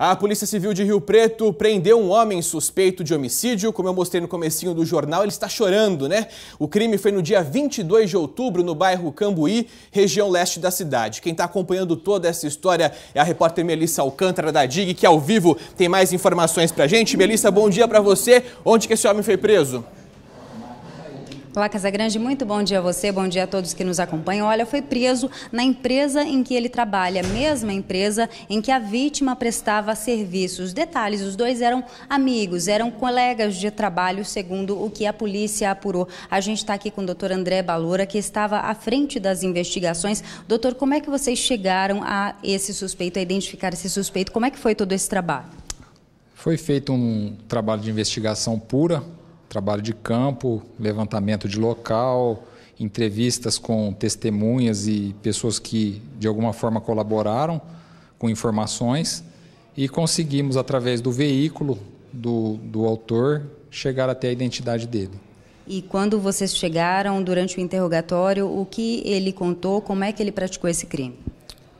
A Polícia Civil de Rio Preto prendeu um homem suspeito de homicídio, como eu mostrei no comecinho do jornal, ele está chorando, né? O crime foi no dia 22 de outubro, no bairro Cambuí, região leste da cidade. Quem está acompanhando toda essa história é a repórter Melissa Alcântara da DIG, que ao vivo tem mais informações pra gente. Melissa, bom dia para você. Onde que esse homem foi preso? Olá, Casagrande, muito bom dia a você, bom dia a todos que nos acompanham. Olha, foi preso na empresa em que ele trabalha, a mesma empresa em que a vítima prestava serviços. Detalhes, os dois eram amigos, eram colegas de trabalho, segundo o que a polícia apurou. A gente está aqui com o doutor André Baloura, que estava à frente das investigações. Doutor, como é que vocês chegaram a esse suspeito, a identificar esse suspeito? Como é que foi todo esse trabalho? Foi feito um trabalho de investigação pura trabalho de campo, levantamento de local, entrevistas com testemunhas e pessoas que de alguma forma colaboraram com informações e conseguimos, através do veículo do, do autor, chegar até a identidade dele. E quando vocês chegaram durante o interrogatório, o que ele contou, como é que ele praticou esse crime?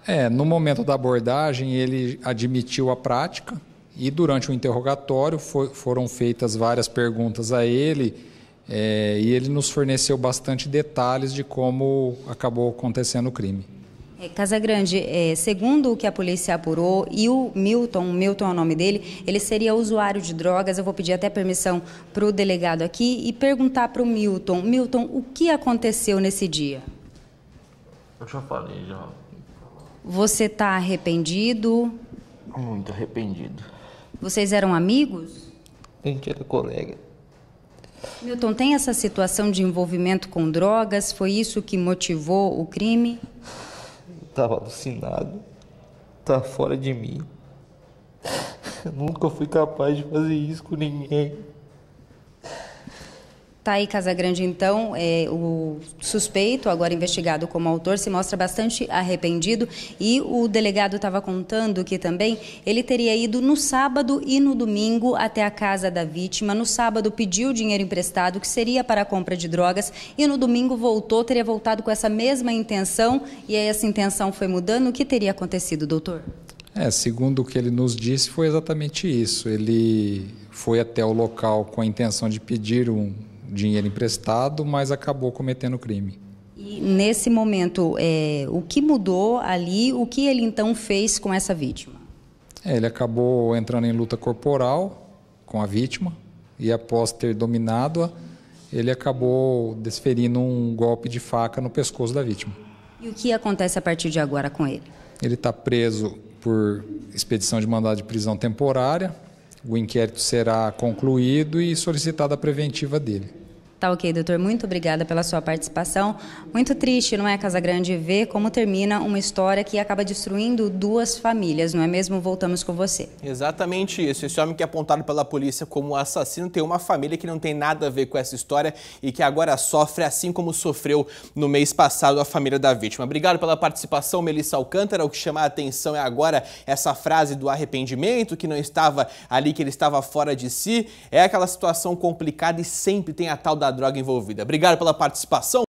É, no momento da abordagem, ele admitiu a prática, e durante o interrogatório foi, foram feitas várias perguntas a ele, é, e ele nos forneceu bastante detalhes de como acabou acontecendo o crime. É, Casagrande, é, segundo o que a polícia apurou, e o Milton, Milton é o nome dele, ele seria usuário de drogas. Eu vou pedir até permissão para o delegado aqui e perguntar para o Milton. Milton, o que aconteceu nesse dia? Eu já falei, já. Você está arrependido? Muito arrependido. Vocês eram amigos? A gente era colega. Milton, tem essa situação de envolvimento com drogas? Foi isso que motivou o crime? Estava alucinado. Tá fora de mim. Eu nunca fui capaz de fazer isso com ninguém casa tá Casagrande, então, é, o suspeito, agora investigado como autor, se mostra bastante arrependido e o delegado estava contando que também ele teria ido no sábado e no domingo até a casa da vítima. No sábado pediu dinheiro emprestado, que seria para a compra de drogas, e no domingo voltou, teria voltado com essa mesma intenção e aí essa intenção foi mudando. O que teria acontecido, doutor? É, segundo o que ele nos disse, foi exatamente isso. Ele foi até o local com a intenção de pedir um dinheiro emprestado, mas acabou cometendo crime. E nesse momento, é, o que mudou ali? O que ele então fez com essa vítima? É, ele acabou entrando em luta corporal com a vítima e, após ter dominado-a, ele acabou desferindo um golpe de faca no pescoço da vítima. E o que acontece a partir de agora com ele? Ele está preso por expedição de mandado de prisão temporária. O inquérito será concluído e solicitada a preventiva dele. Tá ok, doutor. Muito obrigada pela sua participação. Muito triste, não é, casa grande, ver como termina uma história que acaba destruindo duas famílias, não é mesmo? Voltamos com você. Exatamente isso. Esse homem que é apontado pela polícia como assassino tem uma família que não tem nada a ver com essa história e que agora sofre assim como sofreu no mês passado a família da vítima. Obrigado pela participação, Melissa Alcântara. O que chama a atenção é agora essa frase do arrependimento, que não estava ali, que ele estava fora de si. É aquela situação complicada e sempre tem a tal da da droga envolvida. Obrigado pela participação.